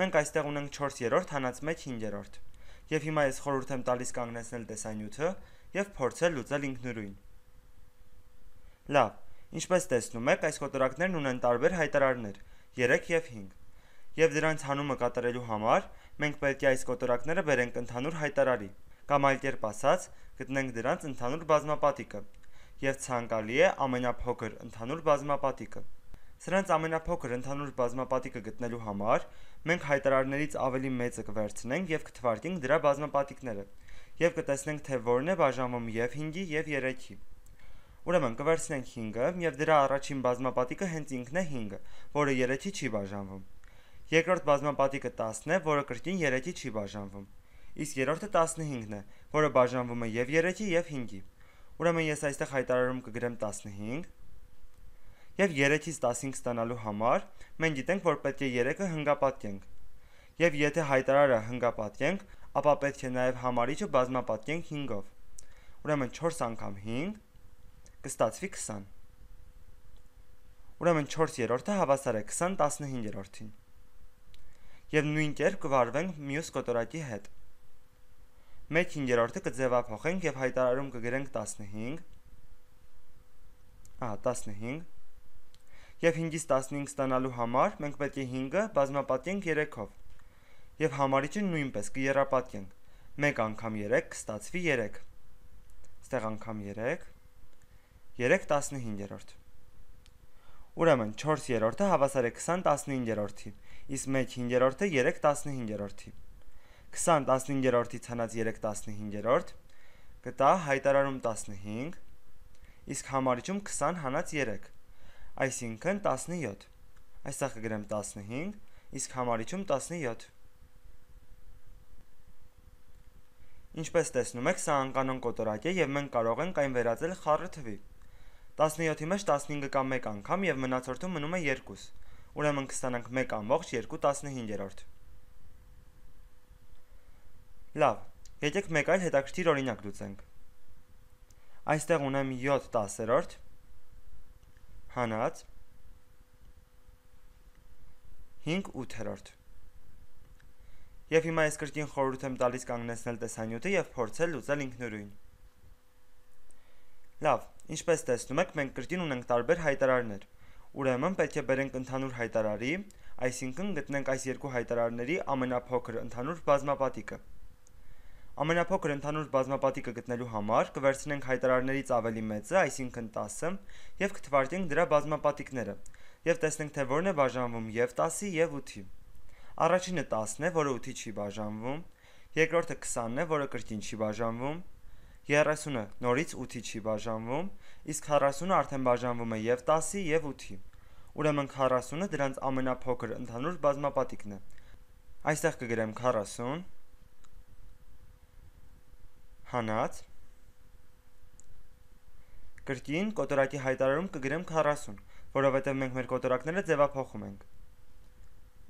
Մենք այստեղ ունենք 4-րդ, հանած 1 5-րդ։ Եվ հիմա ես խորհուրդ եմ տալիս կանգնեցնել տեսանյութը եւ փորձել լուծել ինքնուրույն։ Լավ, ինչպես տեսնում եք, այս կոտորակներն ունեն տարբեր հայտարարներ՝ 3 եւ 5։ Եվ դրանց հանումը կատարելու համար մենք պետք է այս կոտորակները բերենք ընդհանուր հայտարարի, կամ այլ կերպ ասած, գտնենք դրանց ընդհանուր բազմապատիկը, եւ ցանկալի է ամենափոքր ընդհանուր բազմապատիկը։ Սրանց ամենափոքր ընդհանուր բազմապատիկը գտնելու համար մենք հայտարարներից ավելի մեծը կվերցնենք եւ կթվարկենք դրա բազմապատիկները եւ կտեսնենք թե որն է բաժանվում եւ 5-ի եւ 3-ի։ Ուրեմն կվերցնենք 5-ը եւ դրա առաջին բազմապատիկը հենց ինքն է 5-ը, որը 3-ի չի բաժանվում։ Երկրորդ բազմապատիկը 10-ն է, որը կրկին 3-ի չի բաժանվում։ Իսկ երրորդը 15-ն է, որը բաժանվում է եւ 3-ի եւ 5-ի։ Ուրեմն ես այստեղ հայտարարում կգրեմ 15 եւ 3-ից 15 ստանալու համար մենք գիտենք, որ պետք է 3-ը հնգապատկենք։ Եվ եթե հայտարարը հնգապատկենք, ապա պետք է նաեւ համարիչը բազմապատկենք 5-ով։ Ուրեմն 4 անգամ 5 կստացվի 20։ Ուրեմն 4/3-ը հավասար է 20 15-րդին։ Եվ նույն կերպ կվարվենք մյուս կոտորակի հետ։ 1/5-ը կձևափոխենք եւ հայտարարում կգրենք 15 Ահա 15 եւ 5-ից 15 ստանալու համար մենք պետք է 5-ը բազմապատկենք 3-ով։ Եվ համարիչը նույնպես կերապատկենք։ 1 անգամ 3 կստացվի 3։ Ստեղ անգամ 3 3 15-րդ։ Ուրեմն 4/3-ը հավասար է 20 15-րդին, իսկ 1/5-ը 3 15-րդին։ 20 15-րդից հանած 3 15-րդ կտա հայտարարում 15, իսկ համարիչում 20 հանած 3 այսինքն 17։ Այստեղ կգրեմ 15, իսկ համարիչում 17։ Ինչպես տեսնում եք, սա անկանոն կոտորակ է եւ մենք կարող ենք այն վերածել խառը թվի։ 17-ի մեջ 15-ը կամ 1 անգամ եւ մնացորդում մնում է 2։ Ուրեմն կստանանք 1.215-րդ։ Լավ, եկեք մեկ այլ հետաքրքիր օրինակ լուծենք։ Այստեղ ունեմ 7 10-րդ հանած 5/8-րդ։ Եվ հիմա ես կրկին խորհուրդ եմ տալիս կանգնեցնել տեսանյութը եւ փորձել լուծել ինքնուրույն։ Լավ, ինչպես տեսնում եք, մենք կրկին ունենք տարբեր հայտարարներ։ Ուրեմն պետք է բերենք ընդհանուր հայտարարի, այսինքն գտնենք այս երկու հայտարարների ամենափոքր ընդհանուր բազմապատիկը։ Ամենափոքր ընդհանուր բազմապատիկը գտնելու համար կվերցնենք հայտարարներից ավելի մեծը, այսինքն 10-ը, եւ կթվարկենք դրա բազմապատիկները եւ տեսնենք թե որն է բաժանվում եւ 10-ի եւ 8-ի։ Առաջինը 10-ն է, որը 8-ի չի բաժանվում, երկրորդը 20-ն է, որը կրկին չի բաժանվում, 30-ը նորից 8-ի չի բաժանվում, իսկ 40-ը արդեն բաժանվում է եւ 10-ի եւ 8-ի։ Ուրեմն 40-ը դրանց ամենափոքր ընդհանուր բազմապատիկն է։ Այստեղ կգրեմ 40 հանած կրկին կոտորակի հայտարարում կգրեմ 40, որովհետև մենք մեր կոտորակները ձևափոխում ենք։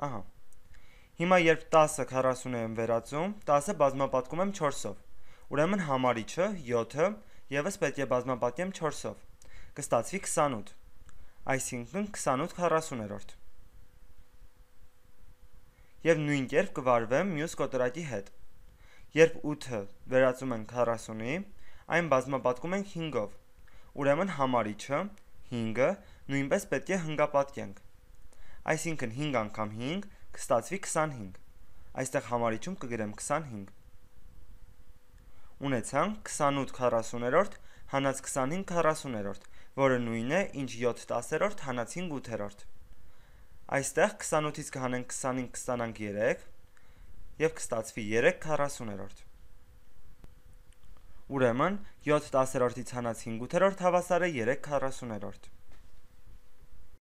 Ահա։ Հիմա երբ 10-ը 40 եմ վերածում, 10-ը բազմապատկում եմ 4-ով։ Ուրեմն համարիչը 7-ը եւս պետք է բազմապատկեմ 4-ով։ Կստացվի 28։ Այսինքն 28 40-րդ։ Եվ նույն կերպ կվարվեմ մյուս կոտորակի հետ։ Երբ 8-ը վերածում ենք 40-ի, այն բազմապատկում ենք 5-ով։ Ուրեմն համարիչը 5-ը նույնպես պետք է հնգապատկենք։ Այսինքն 5 անգամ 5 կստացվի 25։ Այստեղ համարիչում կգրեմ 25։ Ունեցանք 28/40-րդ հանած 25/40-րդ, որը նույնն է, ինչ 7/10-րդ հանած 5/8-րդ։ Այստեղ 28-ից կհանենք 25 կստանանք 3, եւ կստացվի 3:40-րդ։ Ուրեմն 7/10-ից հանած 5/8 հավասար է 3:40-րդ։